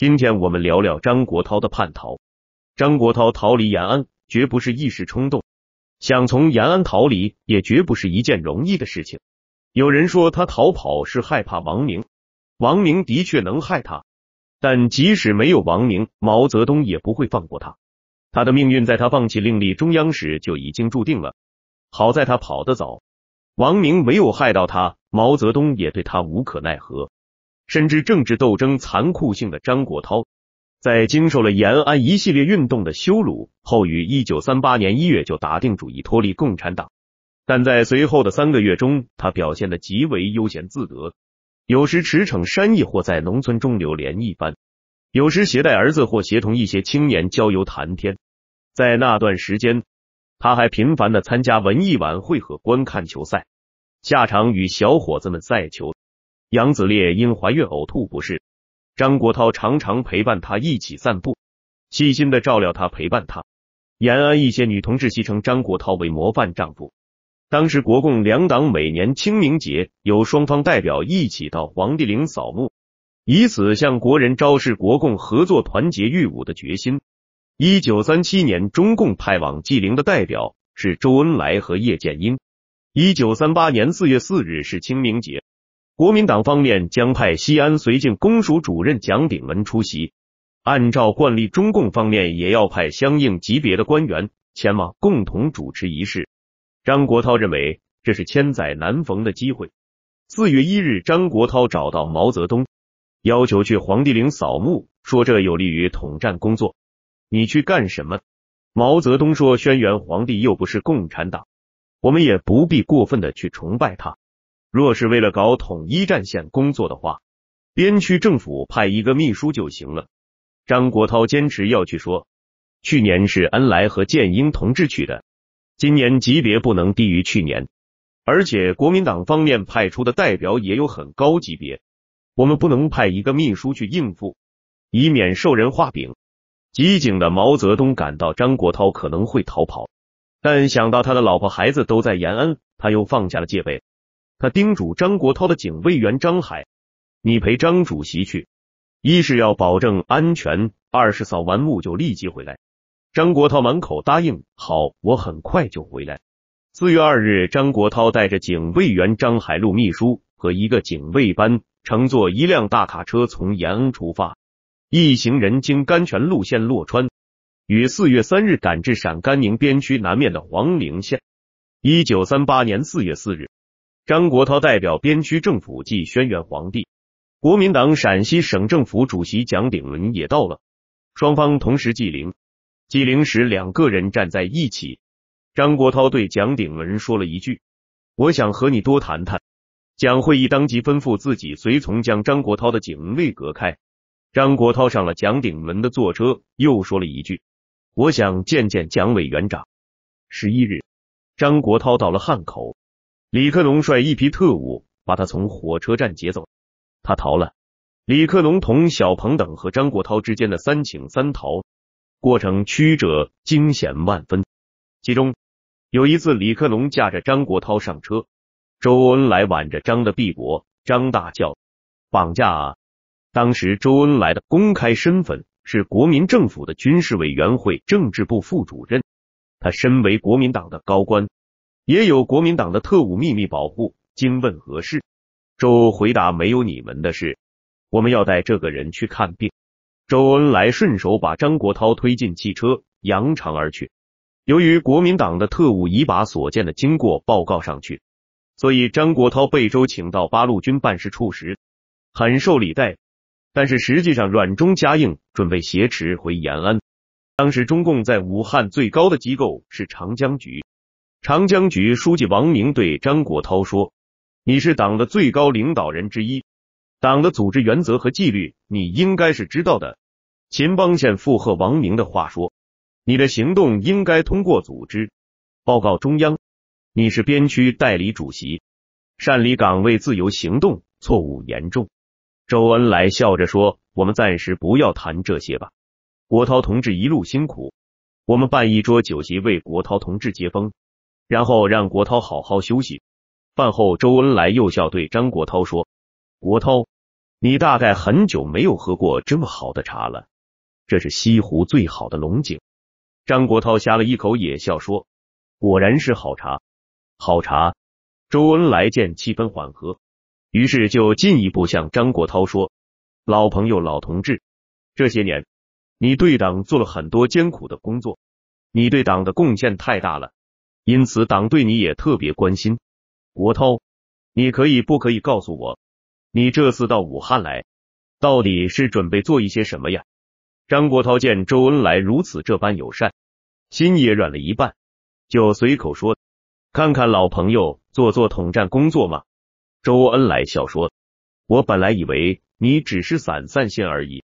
今天我们聊聊张国焘的叛逃。张国焘逃离延安，绝不是一时冲动；想从延安逃离，也绝不是一件容易的事情。有人说他逃跑是害怕王明，王明的确能害他，但即使没有王明，毛泽东也不会放过他。他的命运在他放弃另立中央时就已经注定了。好在他跑得早，王明没有害到他，毛泽东也对他无可奈何。深知政治斗争残酷性的张国焘，在经受了延安一系列运动的羞辱后，于一九三八年一月就打定主意脱离共产党。但在随后的三个月中，他表现的极为悠闲自得，有时驰骋山野，或在农村中流连一番；有时携带儿子，或协同一些青年郊游谈天。在那段时间，他还频繁的参加文艺晚会和观看球赛，下场与小伙子们赛球。杨子烈因怀孕呕吐不适，张国焘常常陪伴他一起散步，细心的照料她，陪伴他。延安一些女同志戏称张国焘为“模范丈夫”。当时国共两党每年清明节有双方代表一起到黄帝陵扫墓，以此向国人昭示国共合作、团结御侮的决心。一九三七年，中共派往祭陵的代表是周恩来和叶剑英。一九三八年四月四日是清明节。国民党方面将派西安绥靖公署主任蒋鼎文出席。按照惯例，中共方面也要派相应级别的官员前往共同主持仪式。张国焘认为这是千载难逢的机会。四月一日，张国焘找到毛泽东，要求去黄帝陵扫墓，说这有利于统战工作。你去干什么？毛泽东说：轩辕皇帝又不是共产党，我们也不必过分的去崇拜他。若是为了搞统一战线工作的话，边区政府派一个秘书就行了。张国焘坚持要去说，去年是恩来和建英同志去的，今年级别不能低于去年，而且国民党方面派出的代表也有很高级别，我们不能派一个秘书去应付，以免受人画饼。机警的毛泽东感到张国焘可能会逃跑，但想到他的老婆孩子都在延安，他又放下了戒备。他叮嘱张国焘的警卫员张海：“你陪张主席去，一是要保证安全，二是扫完墓就立即回来。”张国焘满口答应：“好，我很快就回来。”四月二日，张国焘带着警卫员张海陆秘书和一个警卫班，乘坐一辆大卡车从延安出发，一行人经甘泉路线洛川，于四月三日赶至陕甘宁边区南面的黄陵县。一九三八年四月四日。张国焘代表边区政府祭轩辕皇帝，国民党陕西省政府主席蒋鼎文也到了，双方同时祭灵，祭灵时两个人站在一起。张国焘对蒋鼎文说了一句：“我想和你多谈谈。”蒋会议当即吩咐自己随从将张国焘的警卫隔开。张国焘上了蒋鼎文的坐车，又说了一句：“我想见见蒋委员长。”十一日，张国焘到了汉口。李克农率一批特务把他从火车站劫走，他逃了。李克农同小鹏等和张国焘之间的三请三逃过程曲折惊险万分。其中有一次，李克农驾着张国焘上车，周恩来挽着张的臂膊，张大叫：“绑架！”啊！当时周恩来的公开身份是国民政府的军事委员会政治部副主任，他身为国民党的高官。也有国民党的特务秘密保护，今问何事？周回答：“没有你们的事，我们要带这个人去看病。”周恩来顺手把张国焘推进汽车，扬长而去。由于国民党的特务已把所见的经过报告上去，所以张国焘被周请到八路军办事处时，很受礼待。但是实际上软中加硬，准备挟持回延安。当时中共在武汉最高的机构是长江局。长江局书记王明对张国焘说：“你是党的最高领导人之一，党的组织原则和纪律，你应该是知道的。”秦邦宪附和王明的话说：“你的行动应该通过组织报告中央。你是边区代理主席，擅离岗位，自由行动，错误严重。”周恩来笑着说：“我们暂时不要谈这些吧。国涛同志一路辛苦，我们办一桌酒席为国涛同志接风。”然后让国涛好好休息。饭后，周恩来又笑对张国焘说：“国涛，你大概很久没有喝过这么好的茶了，这是西湖最好的龙井。”张国焘呷了一口，也笑说：“果然是好茶，好茶。”周恩来见气氛缓和，于是就进一步向张国焘说：“老朋友，老同志，这些年你对党做了很多艰苦的工作，你对党的贡献太大了。”因此，党对你也特别关心。国涛，你可以不可以告诉我，你这次到武汉来，到底是准备做一些什么呀？张国焘见周恩来如此这般友善，心也软了一半，就随口说：“看看老朋友，做做统战工作嘛。”周恩来笑说：“我本来以为你只是散散心而已，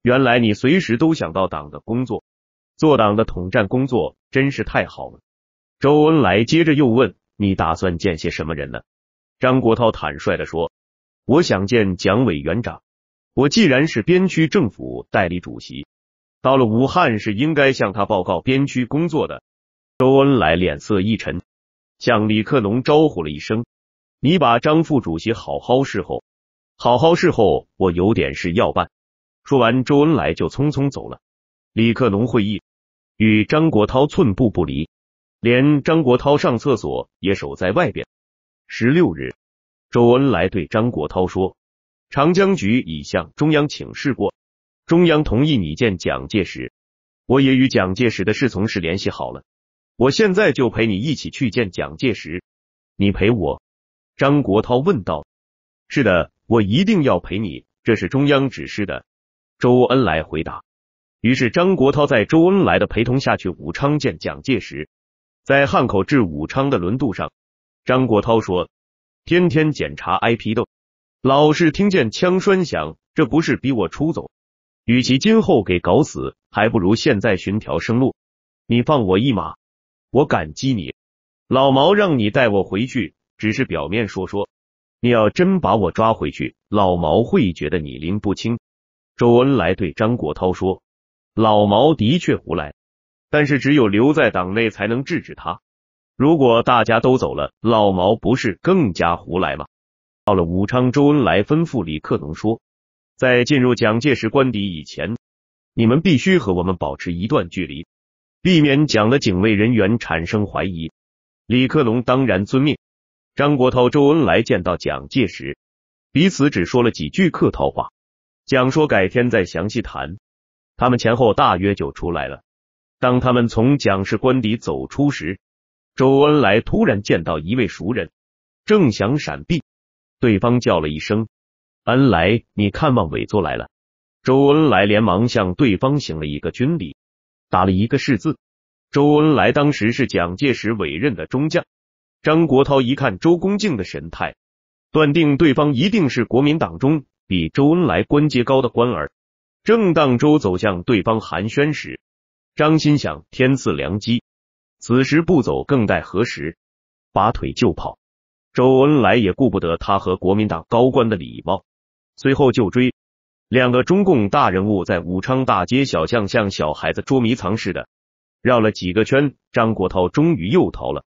原来你随时都想到党的工作，做党的统战工作真是太好了。”周恩来接着又问：“你打算见些什么人呢？”张国焘坦率的说：“我想见蒋委员长。我既然是边区政府代理主席，到了武汉是应该向他报告边区工作的。”周恩来脸色一沉，向李克农招呼了一声：“你把张副主席好好侍候，好好侍候。我有点事要办。”说完，周恩来就匆匆走了。李克农会议与张国焘寸步不离。连张国焘上厕所也守在外边。十六日，周恩来对张国焘说：“长江局已向中央请示过，中央同意你见蒋介石。我也与蒋介石的侍从室联系好了，我现在就陪你一起去见蒋介石。你陪我？”张国焘问道。“是的，我一定要陪你，这是中央指示的。”周恩来回答。于是张国焘在周恩来的陪同下去武昌见蒋介石。在汉口至武昌的轮渡上，张国焘说：“天天检查挨批斗，老是听见枪栓响，这不是逼我出走。与其今后给搞死，还不如现在寻条生路。你放我一马，我感激你。老毛让你带我回去，只是表面说说。你要真把我抓回去，老毛会觉得你拎不清。”周恩来对张国焘说：“老毛的确胡来。”但是只有留在党内才能制止他。如果大家都走了，老毛不是更加胡来吗？到了武昌，周恩来吩咐李克农说：“在进入蒋介石官邸以前，你们必须和我们保持一段距离，避免蒋的警卫人员产生怀疑。”李克农当然遵命。张国焘、周恩来见到蒋介石，彼此只说了几句客套话。蒋说：“改天再详细谈。”他们前后大约就出来了。当他们从蒋氏官邸走出时，周恩来突然见到一位熟人，正想闪避，对方叫了一声：“恩来，你看望委座来了。”周恩来连忙向对方行了一个军礼，打了一个是字。周恩来当时是蒋介石委任的中将。张国焘一看周公敬的神态，断定对方一定是国民党中比周恩来官阶高的官儿。正当周走向对方寒暄时，张心想：天赐良机，此时不走更待何时？拔腿就跑。周恩来也顾不得他和国民党高官的礼貌，随后就追。两个中共大人物在武昌大街小巷，像小孩子捉迷藏似的，绕了几个圈，张国焘终于又逃了。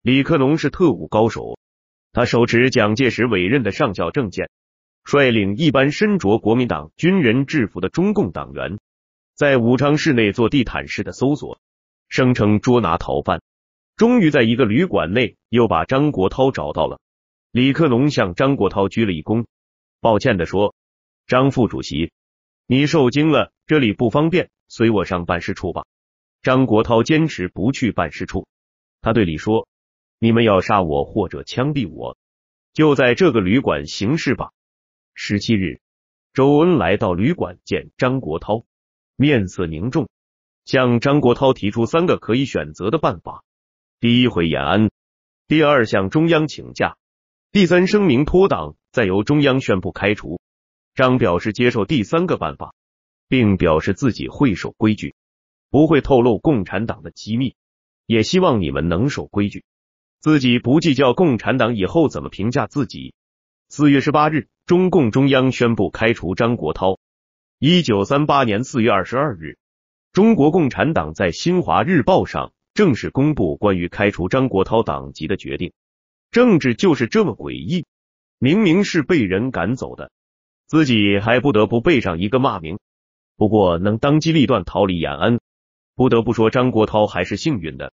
李克农是特务高手，他手持蒋介石委任的上校证件，率领一班身着国民党军人制服的中共党员。在武昌市内做地毯式的搜索，声称捉拿逃犯，终于在一个旅馆内又把张国焘找到了。李克农向张国焘鞠了一躬，抱歉的说：“张副主席，你受惊了，这里不方便，随我上办事处吧。”张国焘坚持不去办事处，他对李说：“你们要杀我或者枪毙我，就在这个旅馆行事吧。”十七日，周恩来到旅馆见张国焘。面色凝重，向张国焘提出三个可以选择的办法：第一，回延安；第二，向中央请假；第三，声明脱党，再由中央宣布开除。张表示接受第三个办法，并表示自己会守规矩，不会透露共产党的机密，也希望你们能守规矩，自己不计较共产党以后怎么评价自己。四月十八日，中共中央宣布开除张国焘。一九三八年四月二十二日，中国共产党在《新华日报》上正式公布关于开除张国焘党籍的决定。政治就是这么诡异，明明是被人赶走的，自己还不得不背上一个骂名。不过能当机立断逃离延安，不得不说张国焘还是幸运的。